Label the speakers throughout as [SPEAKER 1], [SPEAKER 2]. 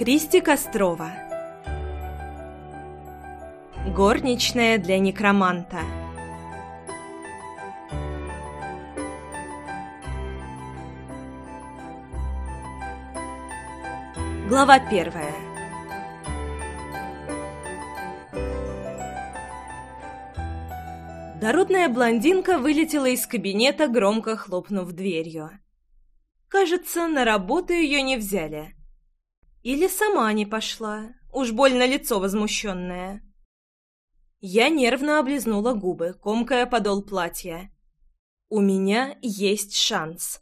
[SPEAKER 1] Кристи Кострова Горничная для некроманта Глава первая Дородная блондинка вылетела из кабинета, громко хлопнув дверью. Кажется, на работу ее не взяли. Или сама не пошла, уж больно лицо возмущенное. Я нервно облизнула губы, комкая подол платья. «У меня есть шанс.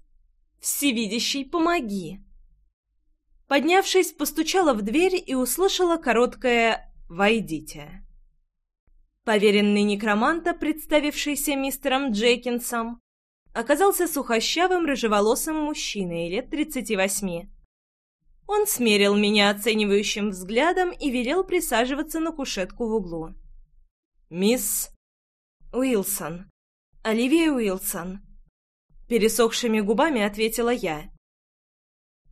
[SPEAKER 1] Всевидящий, помоги!» Поднявшись, постучала в дверь и услышала короткое «Войдите». Поверенный некроманта, представившийся мистером Джекинсом, оказался сухощавым рыжеволосым мужчиной лет тридцати восьми. Он смерил меня оценивающим взглядом и велел присаживаться на кушетку в углу. «Мисс...» «Уилсон. Оливия Уилсон». Пересохшими губами ответила я.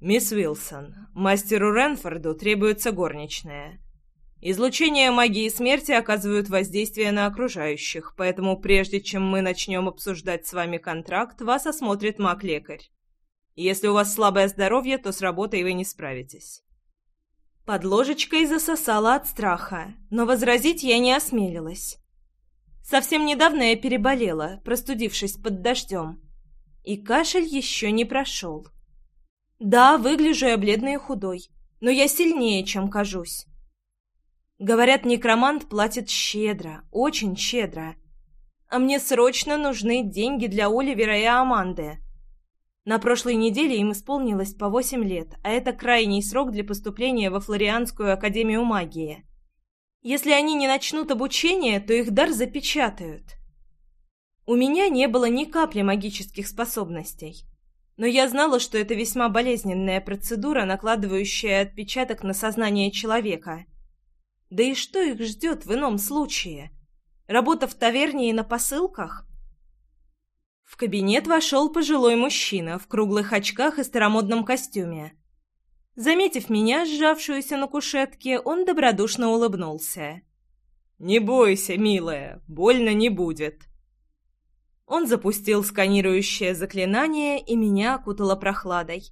[SPEAKER 1] «Мисс Уилсон, мастеру Ренфорду требуется горничная. Излучение магии смерти оказывают воздействие на окружающих, поэтому прежде чем мы начнем обсуждать с вами контракт, вас осмотрит маг-лекарь. Если у вас слабое здоровье, то с работой вы не справитесь». Под ложечкой засосала от страха, но возразить я не осмелилась. Совсем недавно я переболела, простудившись под дождем. И кашель еще не прошел. Да, выгляжу я бледной и худой, но я сильнее, чем кажусь. Говорят, некромант платит щедро, очень щедро. А мне срочно нужны деньги для Оливера и Аманды. На прошлой неделе им исполнилось по восемь лет, а это крайний срок для поступления во Флорианскую академию магии. Если они не начнут обучение, то их дар запечатают. У меня не было ни капли магических способностей. Но я знала, что это весьма болезненная процедура, накладывающая отпечаток на сознание человека. Да и что их ждет в ином случае? Работа в таверне и на посылках? В кабинет вошел пожилой мужчина в круглых очках и старомодном костюме. Заметив меня, сжавшуюся на кушетке, он добродушно улыбнулся. «Не бойся, милая, больно не будет». Он запустил сканирующее заклинание, и меня окутало прохладой.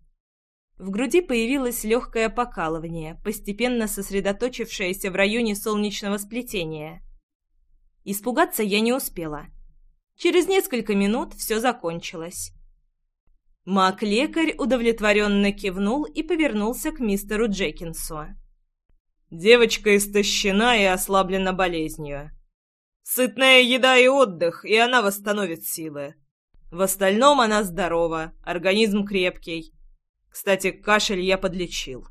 [SPEAKER 1] В груди появилось легкое покалывание, постепенно сосредоточившееся в районе солнечного сплетения. Испугаться я не успела. Через несколько минут все закончилось. Мак-лекарь удовлетворенно кивнул и повернулся к мистеру Джекинсу. «Девочка истощена и ослаблена болезнью. Сытная еда и отдых, и она восстановит силы. В остальном она здорова, организм крепкий. Кстати, кашель я подлечил».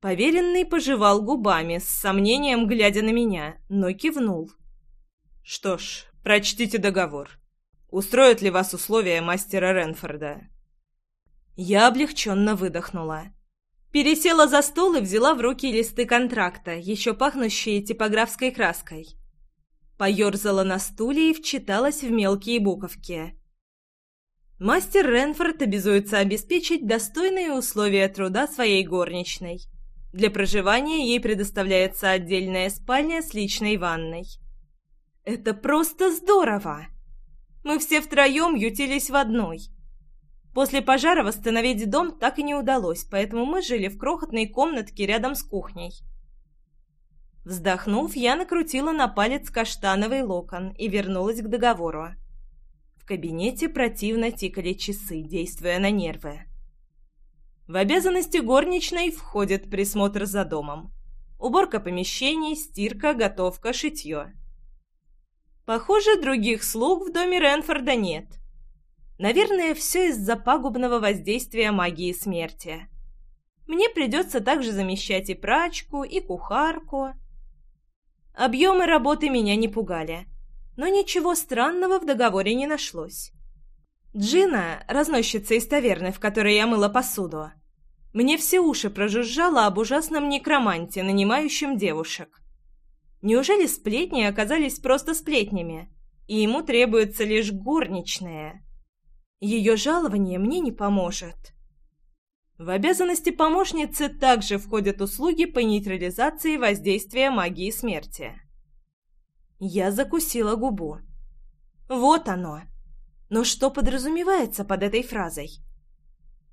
[SPEAKER 1] Поверенный пожевал губами, с сомнением глядя на меня, но кивнул. «Что ж, Прочтите договор. Устроят ли вас условия мастера Ренфорда?» Я облегченно выдохнула. Пересела за стол и взяла в руки листы контракта, еще пахнущие типографской краской. Поерзала на стуле и вчиталась в мелкие буковки. Мастер Ренфорд обязуется обеспечить достойные условия труда своей горничной. Для проживания ей предоставляется отдельная спальня с личной ванной. Это просто здорово! Мы все втроем ютились в одной. После пожара восстановить дом так и не удалось, поэтому мы жили в крохотной комнатке рядом с кухней. Вздохнув, я накрутила на палец каштановый локон и вернулась к договору. В кабинете противно тикали часы, действуя на нервы. В обязанности горничной входит присмотр за домом. Уборка помещений, стирка, готовка, шитье. Похоже, других слуг в доме Ренфорда нет. Наверное, все из-за пагубного воздействия магии смерти. Мне придется также замещать и прачку, и кухарку. Объемы работы меня не пугали, но ничего странного в договоре не нашлось. Джина, разносчица из таверны, в которой я мыла посуду, мне все уши прожужжала об ужасном некроманте, нанимающем девушек. Неужели сплетни оказались просто сплетнями, и ему требуется лишь горничная? Ее жалование мне не поможет. В обязанности помощницы также входят услуги по нейтрализации воздействия магии смерти. Я закусила губу. Вот оно. Но что подразумевается под этой фразой?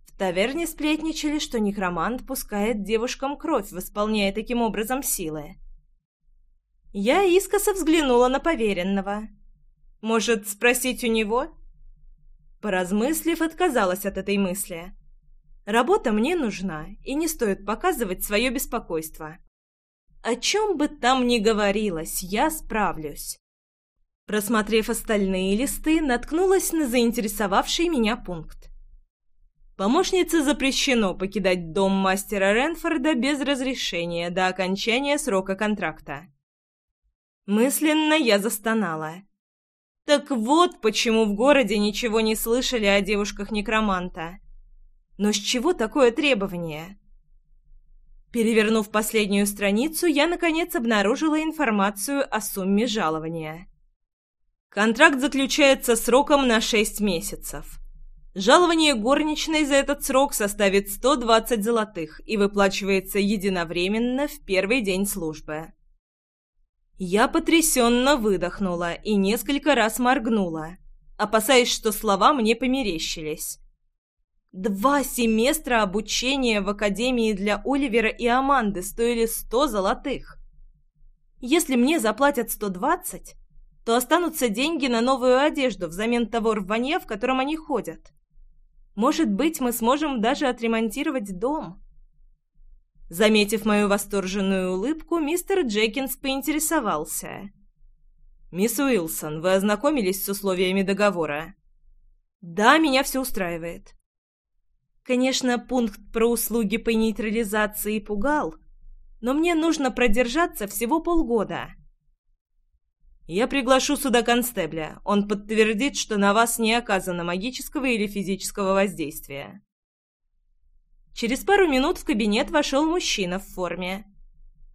[SPEAKER 1] В таверне сплетничали, что некромант пускает девушкам кровь, восполняя таким образом силы. Я искоса взглянула на поверенного. «Может, спросить у него?» Поразмыслив, отказалась от этой мысли. «Работа мне нужна, и не стоит показывать свое беспокойство. О чем бы там ни говорилось, я справлюсь». Просмотрев остальные листы, наткнулась на заинтересовавший меня пункт. Помощнице запрещено покидать дом мастера Ренфорда без разрешения до окончания срока контракта. Мысленно я застонала. Так вот, почему в городе ничего не слышали о девушках-некроманта. Но с чего такое требование? Перевернув последнюю страницу, я, наконец, обнаружила информацию о сумме жалования. Контракт заключается сроком на 6 месяцев. Жалование горничной за этот срок составит 120 золотых и выплачивается единовременно в первый день службы. Я потрясенно выдохнула и несколько раз моргнула, опасаясь, что слова мне померещились. Два семестра обучения в академии для Оливера и Аманды стоили сто золотых. Если мне заплатят сто двадцать, то останутся деньги на новую одежду взамен того рванья, в котором они ходят. Может быть, мы сможем даже отремонтировать дом. Заметив мою восторженную улыбку, мистер Джекинс поинтересовался. «Мисс Уилсон, вы ознакомились с условиями договора?» «Да, меня все устраивает». Конечно, пункт про услуги по нейтрализации пугал, но мне нужно продержаться всего полгода. Я приглашу сюда констебля. Он подтвердит, что на вас не оказано магического или физического воздействия. Через пару минут в кабинет вошел мужчина в форме.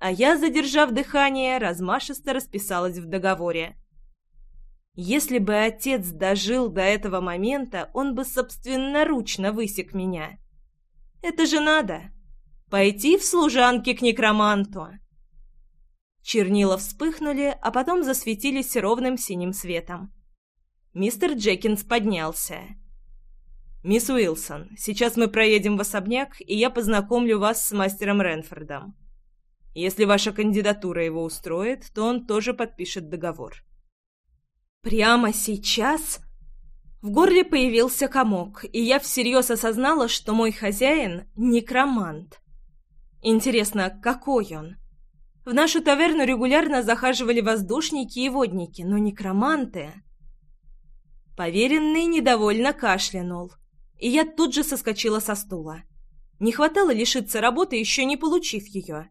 [SPEAKER 1] А я, задержав дыхание, размашисто расписалась в договоре. Если бы отец дожил до этого момента, он бы собственноручно высек меня. Это же надо! Пойти в служанки к некроманту! Чернила вспыхнули, а потом засветились ровным синим светом. Мистер Джекинс поднялся. «Мисс Уилсон, сейчас мы проедем в особняк, и я познакомлю вас с мастером Ренфордом. Если ваша кандидатура его устроит, то он тоже подпишет договор». «Прямо сейчас?» В горле появился комок, и я всерьез осознала, что мой хозяин — некромант. Интересно, какой он? В нашу таверну регулярно захаживали воздушники и водники, но некроманты... Поверенный недовольно кашлянул и я тут же соскочила со стула. Не хватало лишиться работы, еще не получив ее.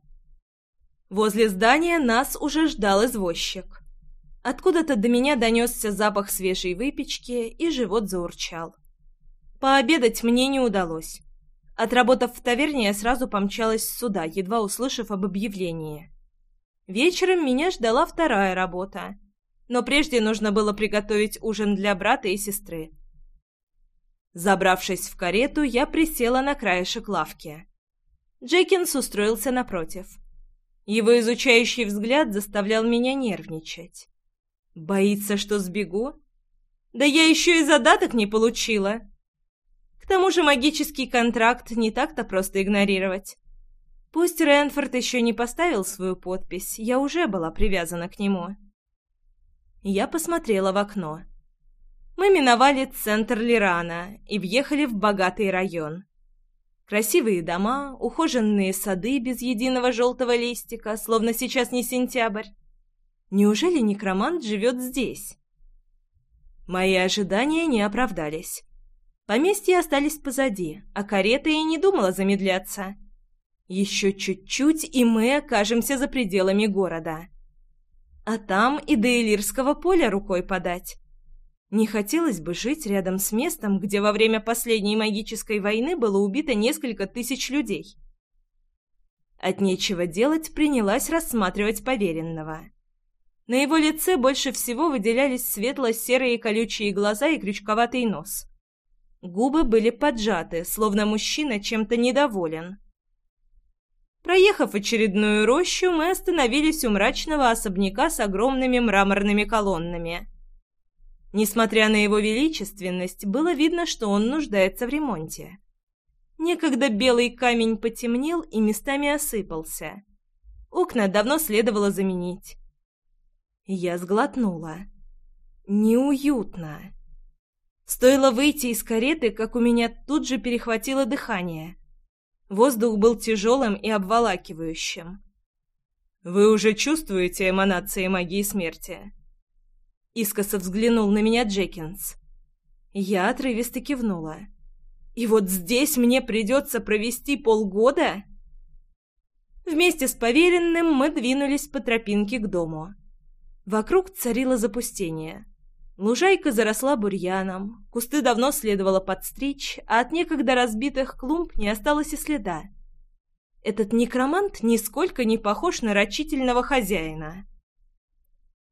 [SPEAKER 1] Возле здания нас уже ждал извозчик. Откуда-то до меня донесся запах свежей выпечки, и живот заурчал. Пообедать мне не удалось. Отработав в таверне, я сразу помчалась сюда, едва услышав об объявлении. Вечером меня ждала вторая работа. Но прежде нужно было приготовить ужин для брата и сестры. Забравшись в карету, я присела на краешек лавки. Джекинс устроился напротив. Его изучающий взгляд заставлял меня нервничать. «Боится, что сбегу?» «Да я еще и задаток не получила!» «К тому же магический контракт не так-то просто игнорировать. Пусть Ренфорд еще не поставил свою подпись, я уже была привязана к нему». Я посмотрела в окно мы миновали центр Лирана и въехали в богатый район. Красивые дома, ухоженные сады без единого желтого листика, словно сейчас не сентябрь. Неужели некромант живет здесь? Мои ожидания не оправдались. Поместья остались позади, а карета и не думала замедляться. Еще чуть-чуть, и мы окажемся за пределами города. А там и до Элирского поля рукой подать. Не хотелось бы жить рядом с местом, где во время последней магической войны было убито несколько тысяч людей. От нечего делать принялась рассматривать поверенного. На его лице больше всего выделялись светло-серые колючие глаза и крючковатый нос. Губы были поджаты, словно мужчина чем-то недоволен. Проехав очередную рощу, мы остановились у мрачного особняка с огромными мраморными колоннами – Несмотря на его величественность, было видно, что он нуждается в ремонте. Некогда белый камень потемнел и местами осыпался. Окна давно следовало заменить. Я сглотнула. Неуютно. Стоило выйти из кареты, как у меня тут же перехватило дыхание. Воздух был тяжелым и обволакивающим. «Вы уже чувствуете эманации магии смерти?» Искоса взглянул на меня Джекинс. Я отрывисто кивнула. «И вот здесь мне придется провести полгода?» Вместе с поверенным мы двинулись по тропинке к дому. Вокруг царило запустение. Лужайка заросла бурьяном, кусты давно следовало подстричь, а от некогда разбитых клумб не осталось и следа. Этот некромант нисколько не похож на рачительного хозяина.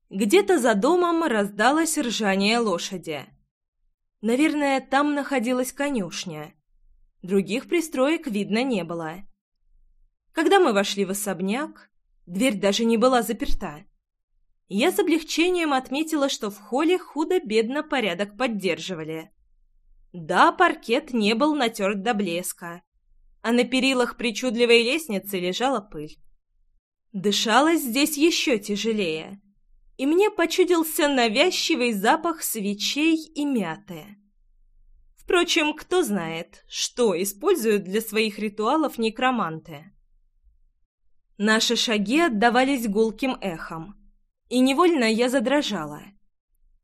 [SPEAKER 1] Где-то за домом раздалось ржание лошади. Наверное, там находилась конюшня. Других пристроек видно не было. Когда мы вошли в особняк, дверь даже не была заперта. Я с облегчением отметила, что в холле худо-бедно порядок поддерживали. Да, паркет не был натерт до блеска, а на перилах причудливой лестницы лежала пыль. Дышалось здесь еще тяжелее и мне почудился навязчивый запах свечей и мяты. Впрочем, кто знает, что используют для своих ритуалов некроманты. Наши шаги отдавались гулким эхом, и невольно я задрожала.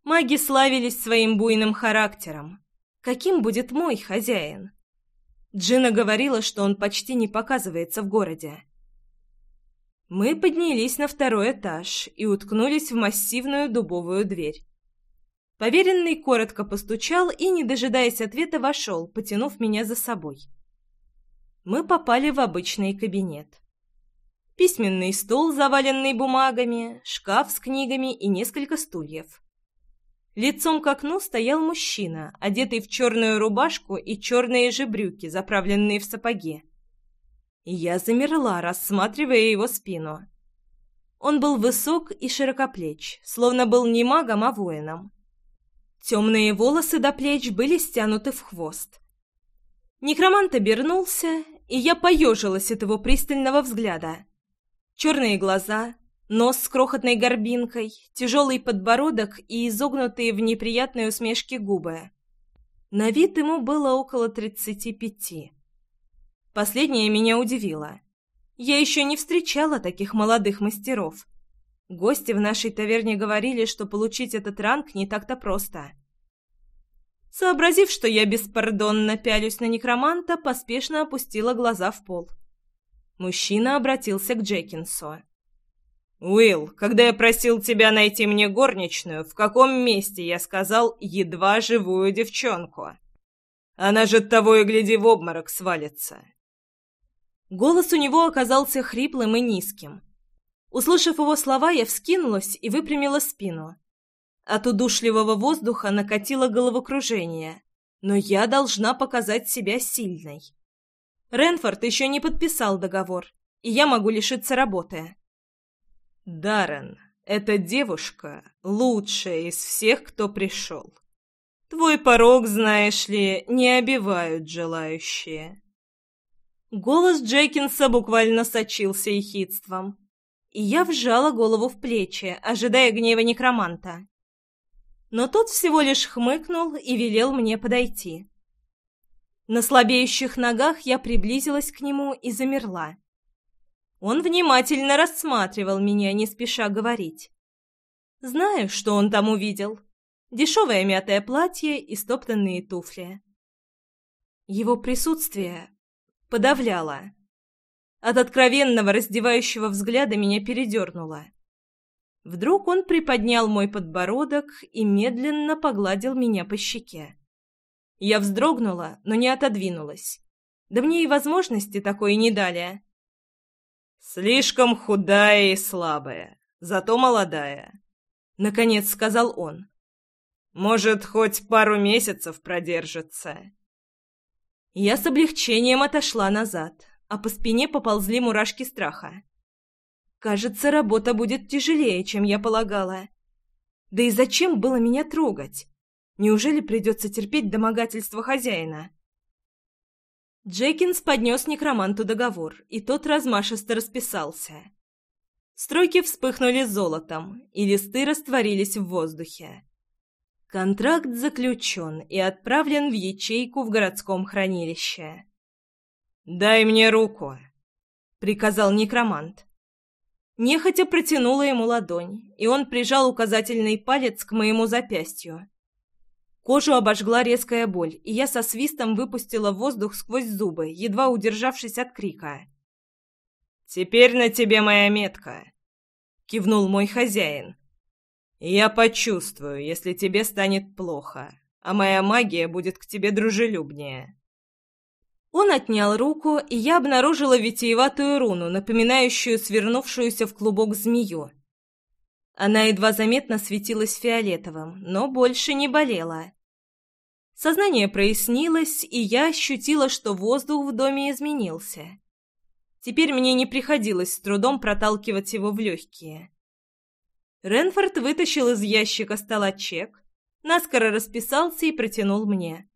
[SPEAKER 1] Маги славились своим буйным характером. Каким будет мой хозяин? Джина говорила, что он почти не показывается в городе. Мы поднялись на второй этаж и уткнулись в массивную дубовую дверь. Поверенный коротко постучал и, не дожидаясь ответа, вошел, потянув меня за собой. Мы попали в обычный кабинет. Письменный стол, заваленный бумагами, шкаф с книгами и несколько стульев. Лицом к окну стоял мужчина, одетый в черную рубашку и черные же брюки, заправленные в сапоги. Я замерла, рассматривая его спину. Он был высок и широкоплеч, словно был не магом, а воином. Темные волосы до плеч были стянуты в хвост. Некромант обернулся, и я поежилась от его пристального взгляда. Черные глаза, нос с крохотной горбинкой, тяжелый подбородок и изогнутые в неприятной усмешке губы. На вид ему было около тридцати пяти. Последнее меня удивило. Я еще не встречала таких молодых мастеров. Гости в нашей таверне говорили, что получить этот ранг не так-то просто. Сообразив, что я беспардонно пялюсь на некроманта, поспешно опустила глаза в пол. Мужчина обратился к Джекинсу. «Уилл, когда я просил тебя найти мне горничную, в каком месте я сказал «едва живую девчонку»? Она же того и гляди в обморок свалится». Голос у него оказался хриплым и низким. Услышав его слова, я вскинулась и выпрямила спину. От удушливого воздуха накатило головокружение, но я должна показать себя сильной. Ренфорд еще не подписал договор, и я могу лишиться работы. Даррен, эта девушка лучшая из всех, кто пришел. Твой порог, знаешь ли, не обивают желающие. Голос Джекинса буквально сочился ехидством. И я вжала голову в плечи, ожидая гнева некроманта. Но тот всего лишь хмыкнул и велел мне подойти. На слабеющих ногах я приблизилась к нему и замерла. Он внимательно рассматривал меня, не спеша говорить. Знаю, что он там увидел. Дешевое мятое платье и стоптанные туфли. Его присутствие подавляла. От откровенного раздевающего взгляда меня передернуло. Вдруг он приподнял мой подбородок и медленно погладил меня по щеке. Я вздрогнула, но не отодвинулась. Да мне и возможности такой не дали. «Слишком худая и слабая, зато молодая», — наконец сказал он. «Может, хоть пару месяцев продержится. Я с облегчением отошла назад, а по спине поползли мурашки страха. Кажется, работа будет тяжелее, чем я полагала. Да и зачем было меня трогать? Неужели придется терпеть домогательство хозяина? Джекинс поднес некроманту договор, и тот размашисто расписался. Стройки вспыхнули золотом, и листы растворились в воздухе. Контракт заключен и отправлен в ячейку в городском хранилище. «Дай мне руку», — приказал некромант. Нехотя протянула ему ладонь, и он прижал указательный палец к моему запястью. Кожу обожгла резкая боль, и я со свистом выпустила воздух сквозь зубы, едва удержавшись от крика. «Теперь на тебе моя метка», — кивнул мой хозяин. «Я почувствую, если тебе станет плохо, а моя магия будет к тебе дружелюбнее». Он отнял руку, и я обнаружила витиеватую руну, напоминающую свернувшуюся в клубок змею. Она едва заметно светилась фиолетовым, но больше не болела. Сознание прояснилось, и я ощутила, что воздух в доме изменился. Теперь мне не приходилось с трудом проталкивать его в легкие. Ренфорд вытащил из ящика стола чек, наскоро расписался и протянул мне.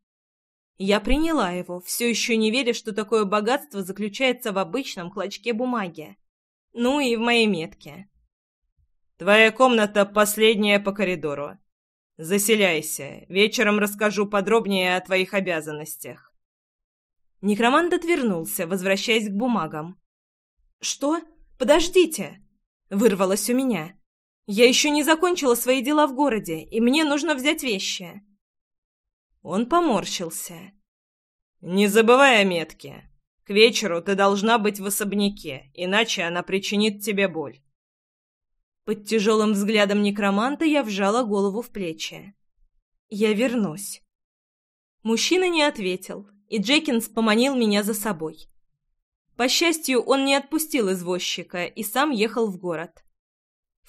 [SPEAKER 1] Я приняла его, все еще не веря, что такое богатство заключается в обычном клочке бумаги. Ну и в моей метке. «Твоя комната последняя по коридору. Заселяйся. Вечером расскажу подробнее о твоих обязанностях». Некромант отвернулся, возвращаясь к бумагам. «Что? Подождите!» — вырвалось у меня. Я еще не закончила свои дела в городе, и мне нужно взять вещи». Он поморщился. «Не забывай о метке. К вечеру ты должна быть в особняке, иначе она причинит тебе боль». Под тяжелым взглядом некроманта я вжала голову в плечи. «Я вернусь». Мужчина не ответил, и Джекинс поманил меня за собой. По счастью, он не отпустил извозчика и сам ехал в город.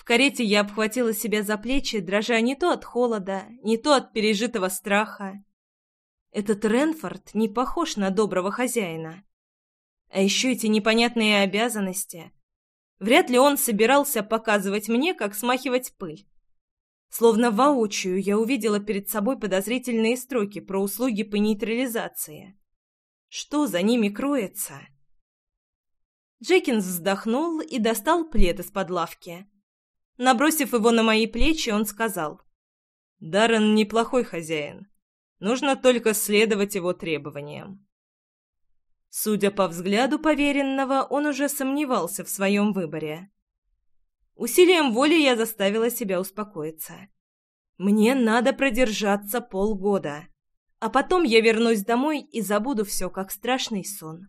[SPEAKER 1] В карете я обхватила себя за плечи, дрожа не то от холода, не то от пережитого страха. Этот Ренфорд не похож на доброго хозяина. А еще эти непонятные обязанности. Вряд ли он собирался показывать мне, как смахивать пыль. Словно воочию я увидела перед собой подозрительные строки про услуги по нейтрализации. Что за ними кроется? Джекинс вздохнул и достал плед из-под лавки. Набросив его на мои плечи, он сказал. «Даррен неплохой хозяин. Нужно только следовать его требованиям». Судя по взгляду поверенного, он уже сомневался в своем выборе. Усилием воли я заставила себя успокоиться. Мне надо продержаться полгода, а потом я вернусь домой и забуду все, как страшный сон.